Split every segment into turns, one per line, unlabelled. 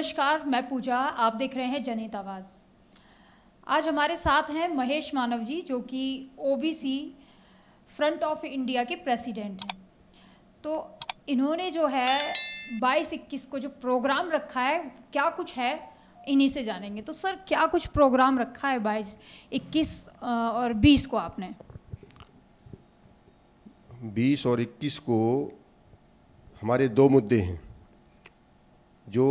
नमस्कार मैं पूजा आप देख रहे हैं जनहित आवाज़ आज हमारे साथ हैं महेश मानव जी जो कि ओबीसी फ्रंट ऑफ इंडिया के प्रेसिडेंट हैं तो इन्होंने जो है बाईस इक्कीस को जो प्रोग्राम रखा है क्या कुछ है इन्हीं से जानेंगे तो सर क्या कुछ प्रोग्राम रखा है बाईस इक्कीस और बीस को आपने
बीस और इक्कीस को हमारे दो मुद्दे हैं जो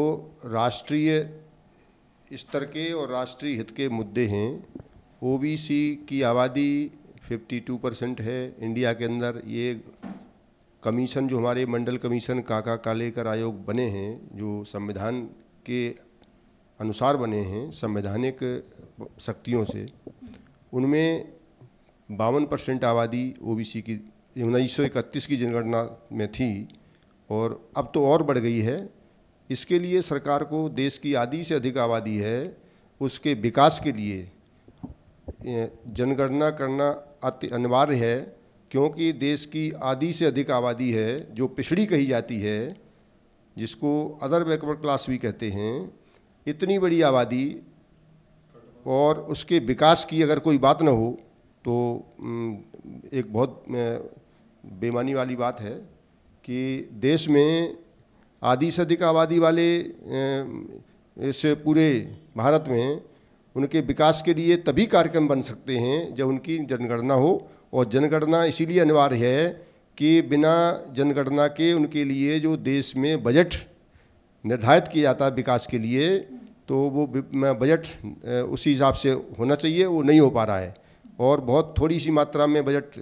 राष्ट्रीय स्तर के और राष्ट्रीय हित के मुद्दे हैं ओबीसी की आबादी 52 परसेंट है इंडिया के अंदर ये कमीशन जो हमारे मंडल कमीशन काका कालेकर आयोग बने हैं जो संविधान के अनुसार बने हैं संवैधानिक शक्तियों से उनमें बावन परसेंट आबादी ओबीसी की उन्नीस की जनगणना में थी और अब तो और बढ़ गई है इसके लिए सरकार को देश की आधी से अधिक आबादी है उसके विकास के लिए जनगणना करना अति अनिवार्य है क्योंकि देश की आधी से अधिक आबादी है जो पिछड़ी कही जाती है जिसको अदर बैकवर्ड क्लास भी कहते हैं इतनी बड़ी आबादी और उसके विकास की अगर कोई बात ना हो तो एक बहुत बेमानी वाली बात है कि देश में आधी से अधिक आबादी वाले इस पूरे भारत में उनके विकास के लिए तभी कार्यक्रम बन सकते हैं जब उनकी जनगणना हो और जनगणना इसीलिए अनिवार्य है कि बिना जनगणना के उनके लिए जो देश में बजट निर्धारित किया जाता है विकास के लिए तो वो बजट उसी हिसाब से होना चाहिए वो नहीं हो पा रहा है और बहुत थोड़ी सी मात्रा में बजट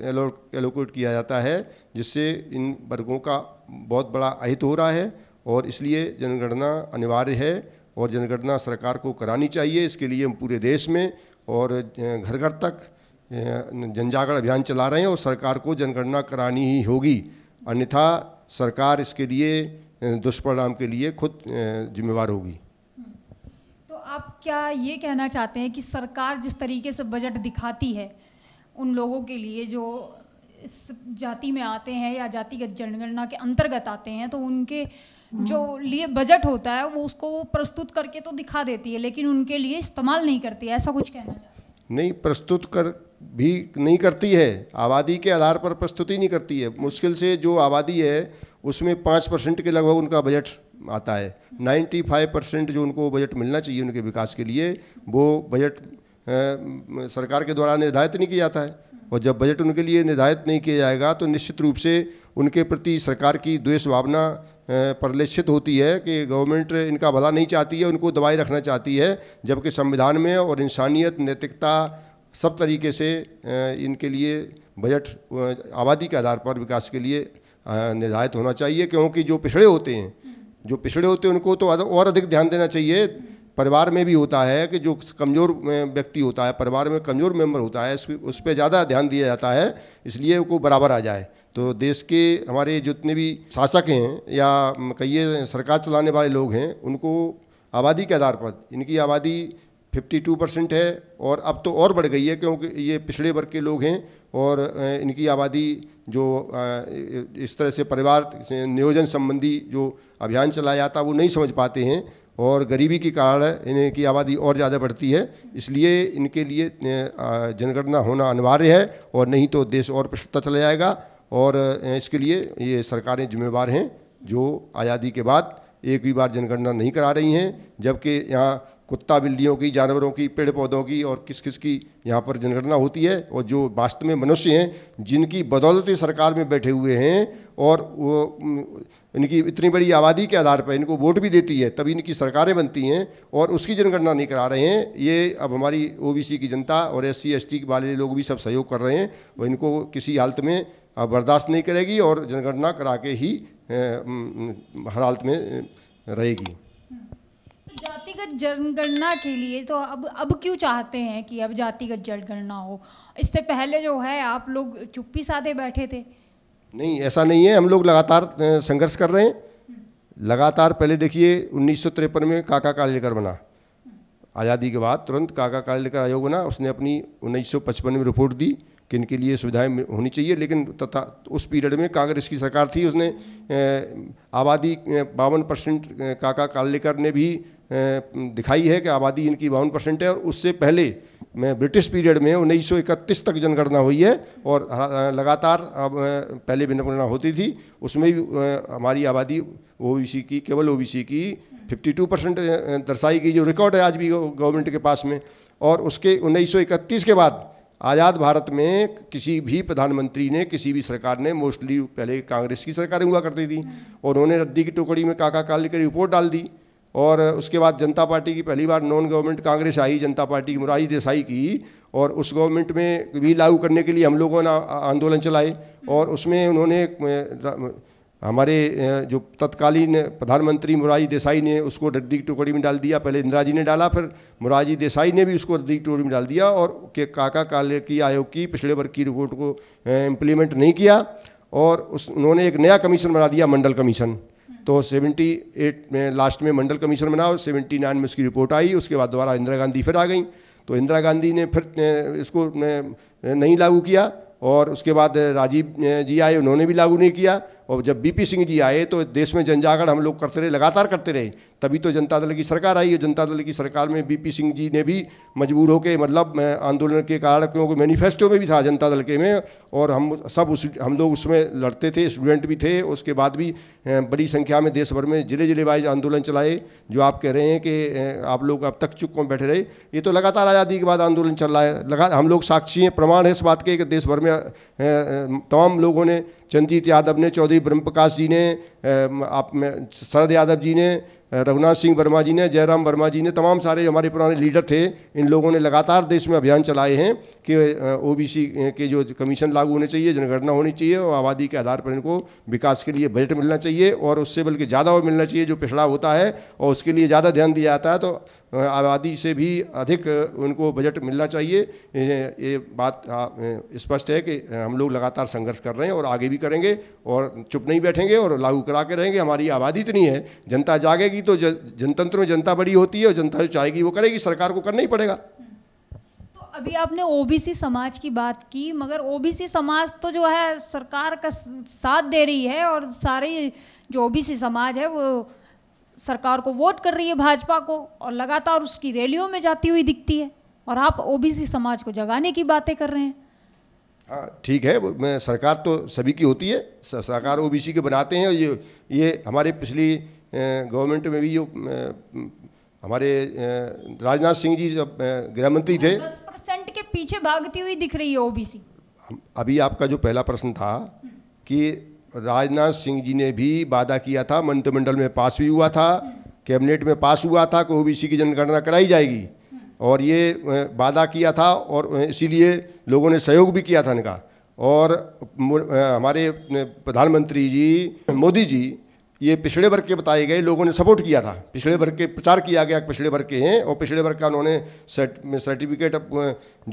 एलोकेट किया जाता है जिससे इन वर्गों का बहुत बड़ा अहित हो रहा है और इसलिए जनगणना अनिवार्य है और जनगणना सरकार को करानी चाहिए इसके लिए हम पूरे देश में और घर घर तक जनजागरण अभियान चला रहे हैं और सरकार को जनगणना करानी ही होगी अन्यथा सरकार इसके लिए दुष्परिणाम के लिए खुद जिम्मेवार होगी
तो आप क्या ये कहना चाहते हैं कि सरकार जिस तरीके से बजट दिखाती है उन लोगों के लिए जो इस जाति में आते हैं या जातिगत जनगणना के अंतर्गत आते हैं तो उनके जो लिए बजट होता है वो उसको प्रस्तुत करके तो दिखा देती है लेकिन उनके लिए इस्तेमाल नहीं करती ऐसा कुछ कहना चाहिए
नहीं प्रस्तुत कर भी नहीं करती है आबादी के आधार पर प्रस्तुति नहीं करती है मुश्किल से जो आबादी है उसमें पाँच परसेंट के लगभग उनका बजट आता है नाइन्टी फाइव परसेंट जो उनको बजट मिलना चाहिए उनके विकास के लिए वो बजट सरकार के द्वारा निर्धारित नहीं किया जाता है और जब बजट उनके लिए निर्धारित नहीं किया जाएगा तो निश्चित रूप से उनके प्रति सरकार की द्वेष भावना परिलक्षित होती है कि गवर्नमेंट इनका भला नहीं चाहती है उनको दबाए रखना चाहती है जबकि संविधान में और इंसानियत नैतिकता सब तरीके से इनके लिए बजट आबादी के आधार पर विकास के लिए निर्धारित होना चाहिए क्योंकि जो पिछड़े होते हैं जो पिछड़े होते हैं उनको तो और अधिक ध्यान देना चाहिए परिवार में भी होता है कि जो कमज़ोर व्यक्ति होता है परिवार में कमज़ोर मेंबर होता है उस पर ज़्यादा ध्यान दिया जाता है इसलिए वो बराबर आ जाए तो देश के हमारे जितने भी शासक हैं या कहिए सरकार चलाने वाले लोग हैं उनको आबादी के आधार पर इनकी आबादी 52 परसेंट है और अब तो और बढ़ गई है क्योंकि ये पिछड़े वर्ग के लोग हैं और इनकी आबादी जो इस तरह से परिवार नियोजन संबंधी जो अभियान चलाया जाता है वो नहीं समझ पाते हैं और गरीबी के कारण इनकी आबादी और ज़्यादा बढ़ती है इसलिए इनके लिए जनगणना होना अनिवार्य है और नहीं तो देश और पिछड़ता चला जाएगा और इसके लिए ये सरकारें जिम्मेवार हैं जो आज़ादी के बाद एक भी बार जनगणना नहीं करा रही हैं जबकि यहाँ कुत्ता बिल्लियों की जानवरों की पेड़ पौधों की और किस किस की यहाँ पर जनगणना होती है और जो वास्तव में मनुष्य हैं जिनकी बदौलत सरकार में बैठे हुए हैं और वो इनकी इतनी बड़ी आबादी के आधार पर इनको वोट भी देती है तभी इनकी सरकारें बनती हैं और उसकी जनगणना नहीं करा रहे हैं ये अब हमारी ओबीसी की जनता और एस सी वाले लोग भी सब सहयोग कर रहे हैं और इनको किसी हालत में बर्दाश्त नहीं करेगी और जनगणना करा के ही हर हालत में रहेगी
तो जातिगत जनगणना के लिए तो अब अब क्यों चाहते हैं कि अब जातिगत जनगणना हो इससे पहले जो है आप लोग चुप्पी साधे बैठे थे
नहीं ऐसा नहीं है हम लोग लगातार संघर्ष कर रहे हैं लगातार पहले देखिए उन्नीस में काका कालेकर बना आज़ादी के बाद तुरंत काका कालेकर आयोग बना उसने अपनी 1955 में रिपोर्ट दी कि इनके लिए सुविधाएं होनी चाहिए लेकिन तथा उस पीरियड में कांग्रेस की सरकार थी उसने आबादी बावन परसेंट काका कालेकर ने भी दिखाई है कि आबादी इनकी बावन परसेंट है और उससे पहले में ब्रिटिश पीरियड में उन्नीस तक जनगणना हुई है और लगातार अब पहले जनगणना होती थी उसमें भी हमारी आबादी ओबीसी की केवल ओबीसी की 52 परसेंट दर्शाई गई जो रिकॉर्ड है आज भी गवर्नमेंट के पास में और उसके उन्नीस के बाद आज़ाद भारत में किसी भी प्रधानमंत्री ने किसी भी सरकार ने मोस्टली पहले कांग्रेस की सरकारें हुआ करती थी और उन्होंने रद्दी की टोकरी में काका काली की रिपोर्ट डाल दी और उसके बाद जनता पार्टी की पहली बार non government Congress I Janata Party की मुरारी देसाई की और उस गवर्नमेंट में भी लागू करने के लिए हम लोगों ने आंदोलन चलाए और उसमें उन्होंने हमारे जो तत्कालीन प्रधानमंत्री मुरारी देसाई ने उसको रद्दी टुकड़ी में डाल दिया पहले इंदिरा जी ने डाला फिर मुरारी देसाई ने भी उसको रद्दी टुकड़ी में डाल दिया और के काका काल की आयोग की पिछड़े वर्ग की रिपोर्ट को इम्प्लीमेंट नहीं किया और उस उन्होंने एक नया कमीशन बना दिया मंडल कमीशन तो 78 में लास्ट में मंडल कमीशन बना और 79 में उसकी रिपोर्ट आई उसके बाद दोबारा इंदिरा गांधी फिर आ गई तो इंदिरा गांधी ने फिर इसको नहीं लागू किया और उसके बाद राजीव जी आए उन्होंने भी लागू नहीं किया और जब बीपी सिंह जी आए तो देश में जन जागरण हम लोग करते रहे लगातार करते रहे तभी तो जनता दल की सरकार आई है जनता दल की सरकार में बीपी सिंह जी ने भी मजबूर होकर मतलब आंदोलन के कारण क्योंकि मैनिफेस्टो में भी था जनता दल के में और हम सब उस हम लोग उसमें लड़ते थे स्टूडेंट भी थे उसके बाद भी बड़ी संख्या में देश भर में जिले जिले वाइज आंदोलन चलाए जो आप कह रहे हैं कि आप लोग अब तक चुप में बैठे रहे ये तो लगातार आज़ादी के बाद आंदोलन चल रहा है लगा हम लोग साक्षी हैं प्रमाण है इस बात के कि देश भर में तमाम लोगों ने चंदीत यादव ने चौधरी ब्रह्म प्रकाश जी ने आप शरद यादव जी ने रघुनाथ सिंह वर्मा जी ने जयराम वर्मा जी ने तमाम सारे हमारे पुराने लीडर थे इन लोगों ने लगातार देश में अभियान चलाए हैं कि ओबीसी के जो कमीशन लागू होने चाहिए जनगणना होनी चाहिए और आबादी के आधार पर इनको विकास के लिए बजट मिलना चाहिए और उससे बल्कि ज़्यादा और मिलना चाहिए जो पिछड़ा होता है और उसके लिए ज़्यादा ध्यान दिया जाता है तो तो आबादी से भी अधिक उनको बजट मिलना चाहिए ये बात हाँ, स्पष्ट है कि हम लोग लगातार संघर्ष कर रहे हैं और आगे भी करेंगे और चुप नहीं बैठेंगे और लागू करा के रहेंगे हमारी आबादी इतनी है जनता जागेगी तो जनतंत्र में जनता बड़ी होती है और जनता जो चाहेगी वो करेगी सरकार को करना ही पड़ेगा
तो अभी आपने ओ समाज की बात की मगर ओ समाज तो जो है सरकार का साथ दे रही है और सारी जो ओ समाज है वो सरकार को वोट कर रही है भाजपा को और लगातार उसकी रैलियों में जाती हुई दिखती है और आप ओबीसी समाज को जगाने की बातें कर रहे हैं
हाँ ठीक है मैं सरकार तो सभी की होती है सरकार ओबीसी के बनाते हैं और ये ये हमारे पिछली गवर्नमेंट में भी जो हमारे राजनाथ सिंह जी जब गृह मंत्री थे दस
परसेंट के पीछे भागती हुई दिख रही है ओबीसी
अभी आपका जो पहला प्रश्न था कि राजनाथ सिंह जी ने भी वादा किया था मंत्रिमंडल में पास भी हुआ था कैबिनेट में पास हुआ था कि ओबीसी की जनगणना कराई जाएगी और ये वादा किया था और इसीलिए लोगों ने सहयोग भी किया था इनका और हमारे प्रधानमंत्री जी मोदी जी ये पिछड़े वर्ग के बताए गए लोगों ने सपोर्ट किया था पिछड़े वर्ग के प्रचार किया गया पिछड़े वर्ग के हैं और पिछड़े वर्ग का उन्होंने सर्टिफिकेट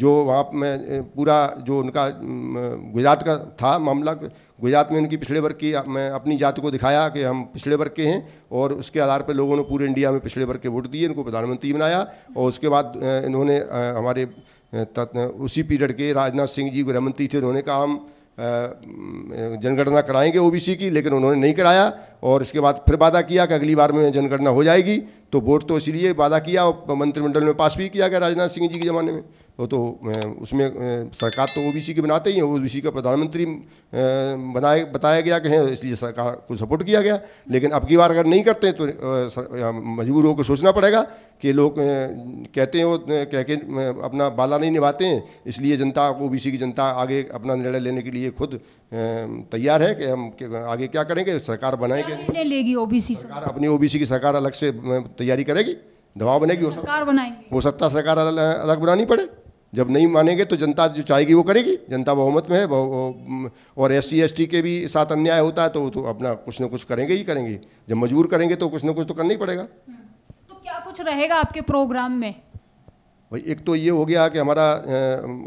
जो वहाँ में पूरा जो उनका गुजरात का था मामला गुजरात में उनकी पिछड़े वर्ग की मैं अपनी जाति को दिखाया कि हम पिछड़े वर्ग के हैं और उसके आधार पर लोगों ने पूरे इंडिया में पिछड़े वर्ग के वोट दिए इनको प्रधानमंत्री बनाया और उसके बाद इन्होंने हमारे उसी पीरियड के राजनाथ सिंह जी गृहमंत्री थे उन्होंने कहा हम जनगणना कराएंगे ओबीसी की लेकिन उन्होंने नहीं कराया और इसके बाद फिर वादा किया कि अगली बार में जनगणना हो जाएगी तो वोट तो इसलिए वादा किया और मंत्रिमंडल में पास भी किया गया राजनाथ सिंह जी के ज़माने में वो तो उसमें सरकार तो ओबीसी की बनाते ही है ओबीसी का प्रधानमंत्री बनाए बताया गया कि है इसलिए सरकार को सपोर्ट किया गया लेकिन अब की बार अगर नहीं करते तो मजबूर होकर सोचना पड़ेगा कि लोग कहते हैं वो कह के अपना बाला नहीं निभाते हैं इसलिए जनता ओबीसी की जनता आगे अपना निर्णय लेने के लिए खुद तैयार है कि हम आगे क्या करेंगे सरकार बनाएंगे
लेगी ओबीसी सरकार
अपनी ओबीसी की सरकार अलग से तैयारी करेगी दबाव बनेगी
सरकार बनाएगी
वो सत्ता सरकार अलग बनानी पड़े जब नहीं मानेंगे तो जनता जो चाहेगी वो करेगी जनता बहुमत में है बहु, और एस सी के भी साथ अन्याय होता है तो, तो अपना कुछ ना कुछ करेंगे ही करेंगे जब मजबूर करेंगे तो कुछ ना कुछ तो करना ही पड़ेगा हम्म।
तो क्या कुछ रहेगा आपके प्रोग्राम में
भाई एक तो ये हो गया कि हमारा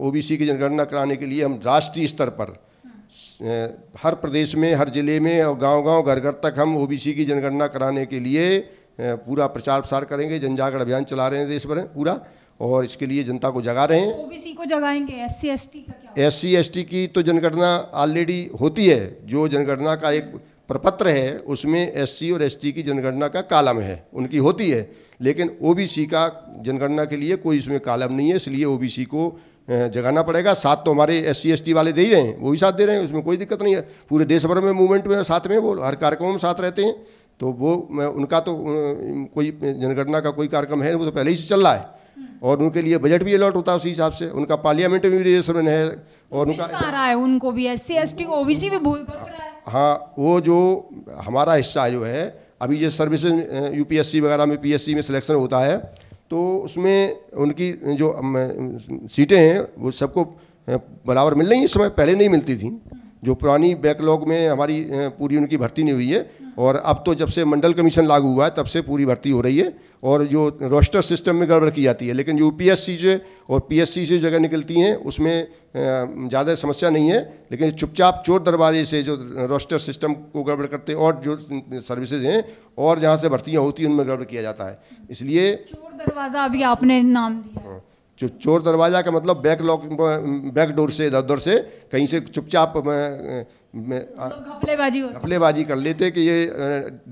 ओबीसी की जनगणना कराने के लिए हम राष्ट्रीय स्तर पर हम्म। हर प्रदेश में हर ज़िले में और गाँव गाँव घर-घर तक हम ओ की जनगणना कराने के लिए पूरा प्रचार प्रसार करेंगे जन जागरण अभियान चला रहे हैं देश भर में पूरा और इसके लिए जनता को जगा रहे हैं तो
ओबीसी को जगाएंगे एससी एसटी का
क्या एस एसटी की तो जनगणना ऑलरेडी होती है जो जनगणना का एक प्रपत्र है उसमें एससी और एसटी की जनगणना का कालम है उनकी होती है लेकिन ओबीसी का जनगणना के लिए कोई इसमें कालम नहीं है इसलिए ओबीसी को जगाना पड़ेगा साथ तो हमारे एस सी वाले दे ही रहे हैं वो भी साथ दे रहे हैं उसमें कोई दिक्कत नहीं है पूरे देश भर में मूवमेंट में साथ में वो हर कार्यक्रमों में साथ रहते हैं तो वो मैं उनका तो कोई जनगणना का कोई कार्यक्रम है वो तो पहले ही से चल रहा है और उनके लिए बजट भी अलॉट होता है उसी हिसाब से उनका पार्लियामेंट में भी रिजर्वेशन है और उनका
आ रहा है उनको भी S C S T O B C भी भूल
हाँ वो जो हमारा हिस्सा जो है अभी जो service U P S C वगैरह में पी एस सी में सिलेक्शन होता है तो उसमें उनकी जो सीटें हैं वो सबको बराबर मिल रही हैं इस समय पहले नहीं मिलती थी जो पुरानी बैकलॉग में हमारी पूरी उनकी भर्ती नहीं हुई है और अब तो जब से मंडल कमीशन लागू हुआ है तब से पूरी भर्ती हो रही है और जो रोस्टर सिस्टम में गड़बड़ की जाती है लेकिन यू पी से और पी से जगह निकलती हैं उसमें ज़्यादा समस्या नहीं है लेकिन चुपचाप चोर दरवाजे से जो रोस्टर सिस्टम को गड़बड़ करते और जो सर्विसेज हैं और जहाँ से भर्तियाँ होती हैं उनमें गड़बड़ किया जाता है इसलिए
चोर दरवाज़ा अभी आपने नाम दिया
जो हाँ, चोर दरवाज़ा का मतलब बैक लॉक बैक डोर से इधर उधर से कहीं से चुपचाप में तो घपलेबाजी घपलेबाजी कर लेते कि ये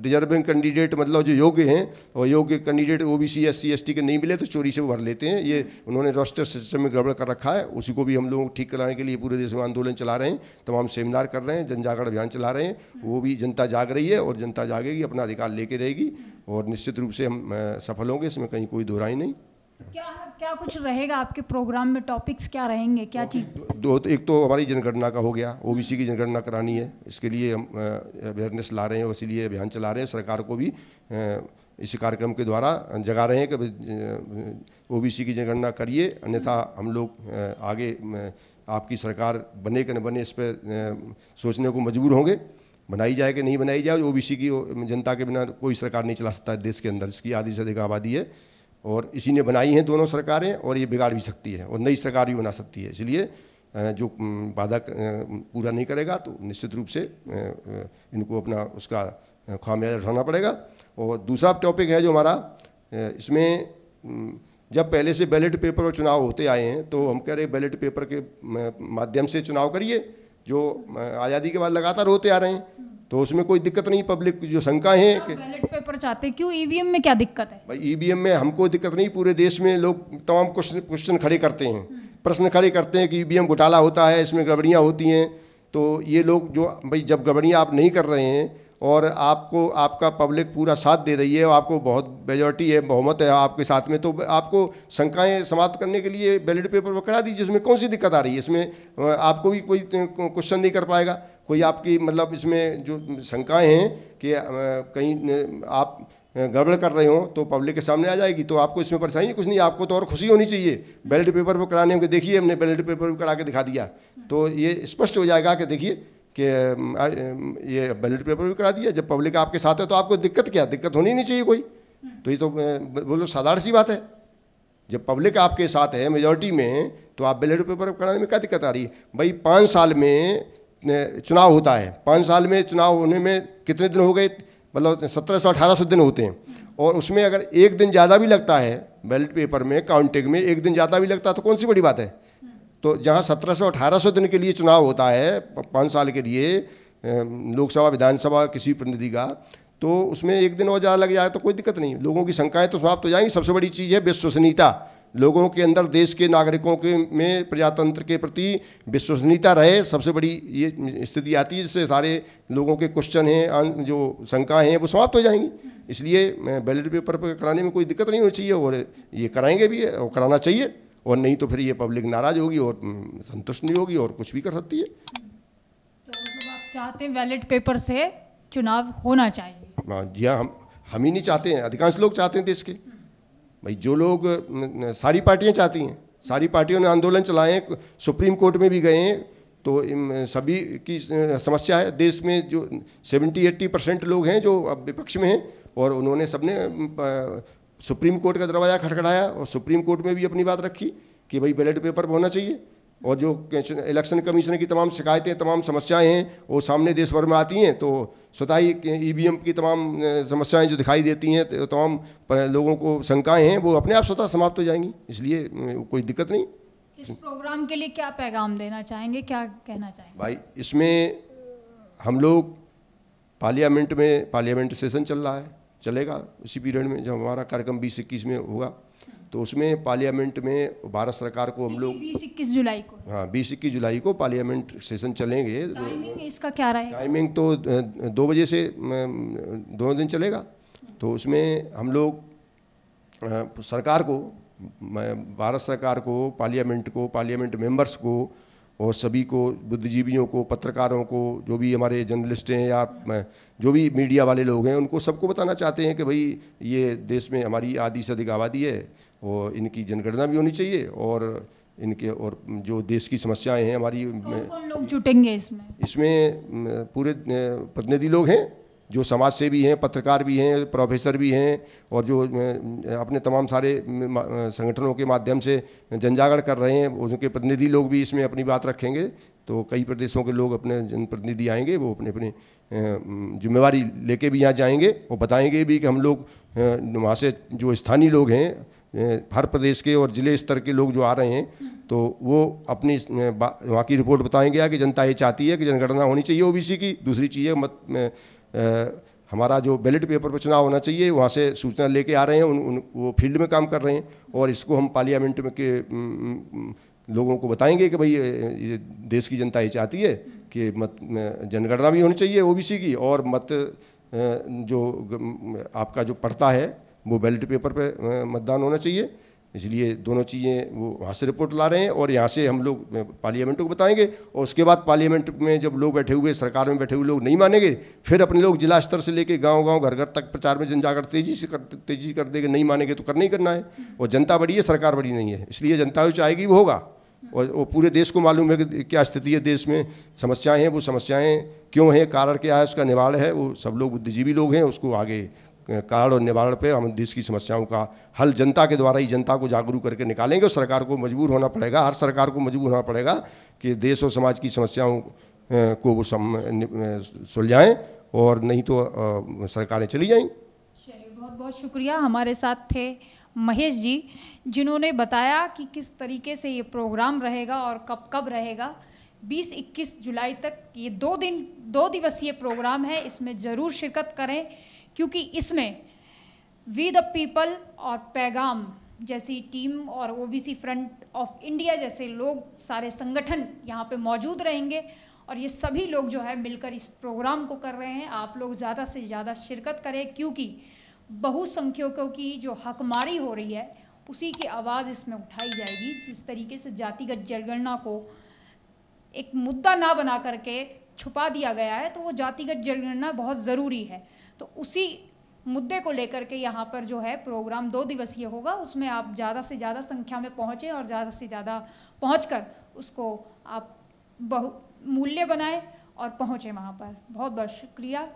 डिजर्विंग कैंडिडेट मतलब जो योग्य हैं और योग्य candidate O B C S C S T के नहीं मिले तो चोरी से वो भर लेते हैं ये उन्होंने रोस्टर सिस्टम में गड़बड़ कर रखा है उसी को भी हम लोग ठीक कराने के लिए पूरे देश में आंदोलन चला रहे हैं तमाम सेमिनार कर रहे हैं जन जागरण अभियान चला रहे हैं वो भी जनता जाग रही है और जनता जागेगी अपना अधिकार लेके रहेगी और निश्चित रूप से हम सफल होंगे इसमें कहीं कोई दोहराई नहीं
क्या क्या कुछ रहेगा आपके प्रोग्राम में टॉपिक्स क्या रहेंगे क्या चीज़
दो एक तो हमारी जनगणना का हो गया ओबीसी की जनगणना करानी है इसके लिए हम अवेयरनेस ला रहे हैं और इसीलिए अभियान चला रहे हैं सरकार को भी इस कार्यक्रम के द्वारा जगा रहे हैं कि ओबीसी की जनगणना करिए अन्यथा हम लोग आगे आपकी सरकार बने के न बने इस पर सोचने को मजबूर होंगे बनाई जाए कि नहीं बनाई जाए ओबीसी की जनता के बिना कोई सरकार नहीं चला सकता देश के अंदर इसकी आधी से अधिक आबादी है और इसी ने बनाई हैं दोनों सरकारें और ये बिगाड़ भी सकती है और नई सरकार भी बना सकती है इसलिए जो वादा पूरा नहीं करेगा तो निश्चित रूप से इनको अपना उसका खामियाजा उठाना पड़ेगा और दूसरा टॉपिक है जो हमारा इसमें जब पहले से बैलेट पेपर और चुनाव होते आए हैं तो हम कह रहे बैलेट पेपर के माध्यम से चुनाव करिए जो आज़ादी के बाद लगातार होते आ रहे हैं तो उसमें कोई दिक्कत नहीं पब्लिक जो शंकाएँ हैं हाँ,
कि पेपर चाहते क्यों ईवीएम e में क्या दिक्कत है
भाई ईवीएम e में हमको दिक्कत नहीं पूरे देश में लोग तमाम क्वेश्चन क्वेश्चन खड़े करते हैं प्रश्न खड़े करते हैं कि ईवीएम e घोटाला होता है इसमें गड़बड़ियाँ होती हैं तो ये लोग जो भाई जब गड़बड़ियाँ आप नहीं कर रहे हैं और आपको आपका पब्लिक पूरा साथ दे रही है आपको बहुत मेजॉरिटी है बहुमत है आपके साथ में तो आपको शंकाएँ समाप्त करने के लिए बैलेट पेपर पर करा दीजिए इसमें कौन सी दिक्कत आ रही है इसमें आपको भी कोई क्वेश्चन नहीं कर पाएगा कोई आपकी मतलब इसमें जो शंकाएँ हैं कि कहीं आप गड़बड़ कर रहे हो तो पब्लिक के सामने आ जाएगी तो आपको इसमें परेशानी नहीं कुछ नहीं आपको तो और खुशी होनी चाहिए बैलेट पेपर पर कराने में देखिए हमने बैलेट पेपर पर करा के दिखा दिया तो ये स्पष्ट हो जाएगा कि देखिए कि ये बैलेट पेपर भी करा दिया जब पब्लिक आपके साथ है तो आपको दिक्कत क्या दिक्कत होनी नहीं चाहिए कोई तो ये तो बोलो साधारण सी बात है जब पब्लिक आपके साथ है मेजोरिटी में तो आप बैलेट पेपर कराने में क्या दिक्कत आ रही है भाई पाँच साल में चुनाव होता है पाँच साल में चुनाव होने में कितने दिन हो गए मतलब सत्रह सौ अठारह सौ दिन होते हैं और उसमें अगर एक दिन ज़्यादा भी लगता है बैलेट पेपर में काउंटिंग में एक दिन ज़्यादा भी लगता है तो कौन सी बड़ी बात है तो जहाँ सत्रह सौ अठारह सौ दिन के लिए चुनाव होता है पाँच साल के लिए लोकसभा विधानसभा किसी प्रतिनिधि का तो उसमें एक दिन और ज़्यादा लग जाए तो कोई दिक्कत नहीं लोगों की शंकाएँ तो समाप्त हो जाएंगी सबसे बड़ी चीज़ है विश्वसनीयता लोगों के अंदर देश के नागरिकों के में प्रजातंत्र के प्रति विश्वसनीयता रहे सबसे बड़ी ये स्थिति आती है जिससे सारे लोगों के क्वेश्चन हैं जो शंकाएँ हैं वो समाप्त हो जाएंगी इसलिए बैलेट पेपर पर कराने में कोई दिक्कत नहीं होनी चाहिए और ये कराएंगे भी और कराना चाहिए और नहीं तो फिर ये पब्लिक नाराज होगी और हम्म, संतुष्ट नहीं होगी और कुछ भी कर सकती है तो
मतलब आप चाहते हैं बैलेट पेपर से चुनाव होना चाहिए
हाँ, जी हाँ, हम हम ही नहीं चाहते हैं अधिकांश लोग चाहते हैं देश के भाई जो लोग सारी पार्टियाँ चाहती हैं सारी पार्टियों ने आंदोलन चलाए हैं सुप्रीम कोर्ट में भी गए हैं तो सभी की समस्या है देश में जो 70 80 परसेंट लोग हैं जो अब विपक्ष में हैं और उन्होंने सबने सुप्रीम कोर्ट का दरवाज़ा खटखड़ाया और सुप्रीम कोर्ट में भी अपनी बात रखी कि भाई बैलेट पेपर होना चाहिए और जो इलेक्शन कमीशन की तमाम शिकायतें तमाम समस्याएं हैं वो सामने देश भर में आती हैं तो स्वतः ही ई e की तमाम समस्याएं जो दिखाई देती हैं तो तमाम लोगों को शंकाएं हैं वो अपने आप स्वतः समाप्त हो जाएंगी इसलिए कोई दिक्कत नहीं इस
प्रोग्राम के लिए क्या पैगाम देना चाहेंगे क्या कहना चाहेंगे
भाई इसमें हम लोग पार्लियामेंट में पार्लियामेंट सेशन चल रहा है चलेगा उसी पीरियड में जब हमारा कार्यक्रम बीस इक्कीस में होगा तो उसमें पार्लियामेंट में भारत सरकार को हम लोग
बीस इक्कीस जुलाई को
हाँ बीस इक्कीस जुलाई को पार्लियामेंट सेशन चलेंगे
टाइमिंग इसका क्या रहेगा टाइमिंग
तो दो बजे से दोनों दिन चलेगा तो उसमें हम लोग सरकार को भारत सरकार को पार्लियामेंट को पार्लियामेंट मेंबर्स को और सभी को बुद्धिजीवियों को पत्रकारों को जो भी हमारे जर्नलिस्ट हैं या जो भी मीडिया वाले लोग हैं उनको सबको बताना चाहते हैं कि भाई ये देश में हमारी आधी से अधिक आबादी है और इनकी जनगणना भी होनी चाहिए और इनके और जो देश की समस्याएं हैं हमारी कौन
कौन लोग जुटेंगे इसमें
इसमें पूरे प्रतिनिधि लोग हैं जो समाज सेवी हैं पत्रकार भी हैं प्रोफेसर भी हैं और जो अपने तमाम सारे संगठनों के माध्यम से जनजागरण कर रहे हैं उनके प्रतिनिधि लोग भी इसमें अपनी बात रखेंगे तो कई प्रदेशों के लोग अपने जनप्रतिनिधि आएंगे वो अपने अपने जिम्मेवारी लेके भी यहाँ जाएंगे और बताएंगे भी कि हम लोग वहाँ से जो स्थानीय लोग हैं हर प्रदेश के और ज़िले स्तर के लोग जो आ रहे हैं तो वो अपनी वहाँ की रिपोर्ट बताएंगे कि जनता ये चाहती है कि जनगणना होनी चाहिए ओबीसी की दूसरी चीज़ है मत हमारा जो बैलेट पेपर पर चुनाव होना चाहिए वहाँ से सूचना लेके आ रहे हैं उन, उन वो फील्ड में काम कर रहे हैं और इसको हम पार्लियामेंट में के लोगों को बताएंगे कि भाई ये देश की जनता ये चाहती है कि मत जनगणना भी होनी चाहिए ओबीसी की और मत जो आपका जो पड़ता है वो बैलेट पेपर पे मतदान होना चाहिए इसलिए दोनों चीज़ें वो वहाँ से रिपोर्ट ला रहे हैं और यहाँ से हम लोग पार्लियामेंट को बताएंगे और उसके बाद पार्लियामेंट में जब लोग बैठे हुए सरकार में बैठे हुए लोग नहीं मानेंगे फिर अपने लोग जिला स्तर से लेके गांव गांव घर घर तक प्रचार में जन तेजी से कर तेजी कर देंगे नहीं मानेंगे तो करना ही करना है और जनता बड़ी है सरकार बड़ी नहीं है इसलिए जनता जो चाहेगी वो होगा और वो पूरे देश को मालूम है कि क्या स्थिति है देश में समस्याएँ हैं वो समस्याएँ क्यों हैं कारण क्या है उसका निवारण है वो सब लोग बुद्धिजीवी लोग हैं उसको आगे काल और निवारण पे हम देश की समस्याओं का हल जनता के द्वारा ही जनता को जागरूक करके निकालेंगे और सरकार को मजबूर होना पड़ेगा हर सरकार को मजबूर होना पड़ेगा कि देश और समाज की समस्याओं को वो सम सुलझाएँ और नहीं तो सरकारें चली जाएंगी
चलिए बहुत बहुत शुक्रिया हमारे साथ थे महेश जी जिन्होंने बताया कि किस तरीके से ये प्रोग्राम रहेगा और कब कब रहेगा 20-21 जुलाई तक ये दो दिन दो दिवसीय प्रोग्राम है इसमें ज़रूर शिरकत करें क्योंकि इसमें वी द पीपल और पैगाम जैसी टीम और ओबीसी फ्रंट ऑफ इंडिया जैसे लोग सारे संगठन यहाँ पे मौजूद रहेंगे और ये सभी लोग जो है मिलकर इस प्रोग्राम को कर रहे हैं आप लोग ज़्यादा से ज़्यादा शिरकत करें क्योंकि बहुसंख्यकों की जो हकमारी हो रही है उसी की आवाज़ इसमें उठाई जाएगी जिस तरीके से जातिगत जनगणना को एक मुद्दा ना बना करके छुपा दिया गया है तो वो जातिगत जनगणना बहुत ज़रूरी है तो उसी मुद्दे को लेकर के यहाँ पर जो है प्रोग्राम दो दिवसीय होगा उसमें आप ज़्यादा से ज़्यादा संख्या में पहुँचें और ज़्यादा से ज़्यादा पहुँच कर उसको आप बहु मूल्य बनाएं और पहुँचें वहाँ पर बहुत बहुत शुक्रिया